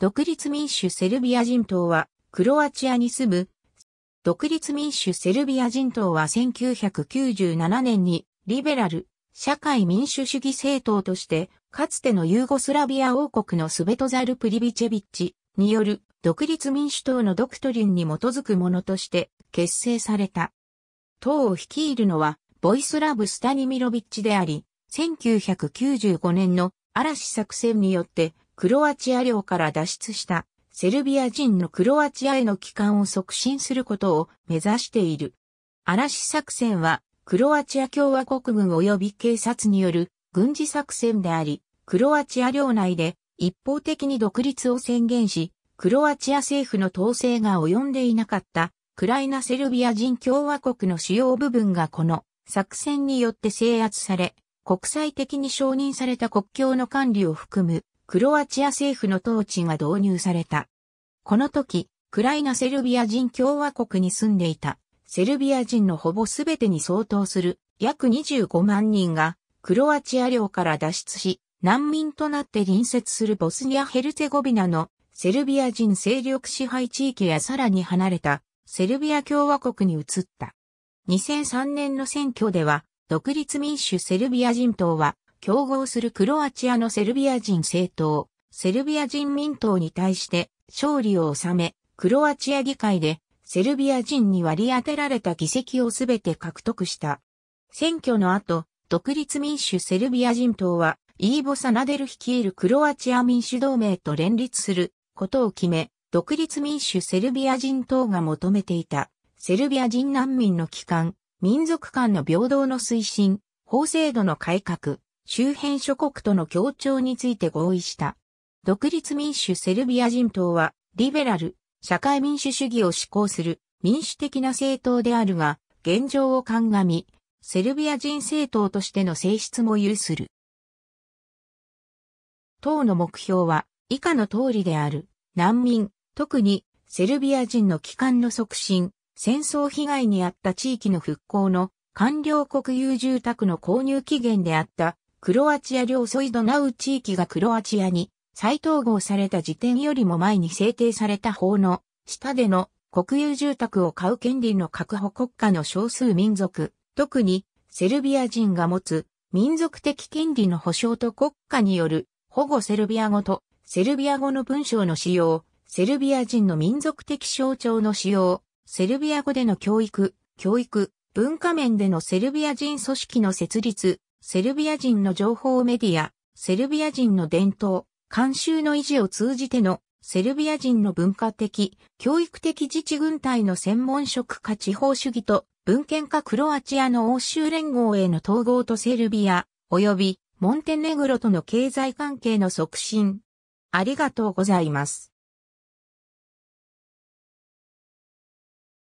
独立民主セルビア人党は、クロアチアに住む、独立民主セルビア人党は1997年に、リベラル、社会民主主義政党として、かつてのユーゴスラビア王国のスベトザル・プリビチェビッチによる独立民主党のドクトリンに基づくものとして結成された。党を率いるのは、ボイスラブ・スタニミロビッチであり、1995年の嵐作戦によってクロアチア領から脱出したセルビア人のクロアチアへの帰還を促進することを目指している。嵐作戦はクロアチア共和国軍及び警察による軍事作戦であり、クロアチア領内で一方的に独立を宣言し、クロアチア政府の統制が及んでいなかったクライナセルビア人共和国の主要部分がこの作戦によって制圧され、国際的に承認された国境の管理を含むクロアチア政府の統治が導入された。この時、クライナセルビア人共和国に住んでいた、セルビア人のほぼ全てに相当する約25万人が、クロアチア領から脱出し、難民となって隣接するボスニア・ヘルツェゴビナのセルビア人勢力支配地域やさらに離れたセルビア共和国に移った。2003年の選挙では独立民主セルビア人党は競合するクロアチアのセルビア人政党、セルビア人民党に対して勝利を収め、クロアチア議会でセルビア人に割り当てられた議席をすべて獲得した。選挙の後、独立民主セルビア人党は、イーボ・サナデル率いるクロアチア民主同盟と連立することを決め、独立民主セルビア人党が求めていた、セルビア人難民の帰還、民族間の平等の推進、法制度の改革、周辺諸国との協調について合意した。独立民主セルビア人党は、リベラル、社会民主主義を施行する民主的な政党であるが、現状を鑑み、セルビア人政党としての性質も有する。党の目標は、以下の通りである。難民、特にセルビア人の帰還の促進、戦争被害に遭った地域の復興の官僚国有住宅の購入期限であったクロアチア領ソイドナウ地域がクロアチアに再統合された時点よりも前に制定された法の下での国有住宅を買う権利の確保国家の少数民族、特にセルビア人が持つ民族的権利の保障と国家による保護セルビア語とセルビア語の文章の使用、セルビア人の民族的象徴の使用、セルビア語での教育、教育、文化面でのセルビア人組織の設立、セルビア人の情報メディア、セルビア人の伝統、慣習の維持を通じてのセルビア人の文化的、教育的自治軍隊の専門職化地方主義と文献化クロアチアの欧州連合への統合とセルビア、及びモンテネグロとの経済関係の促進。ありがとうございます。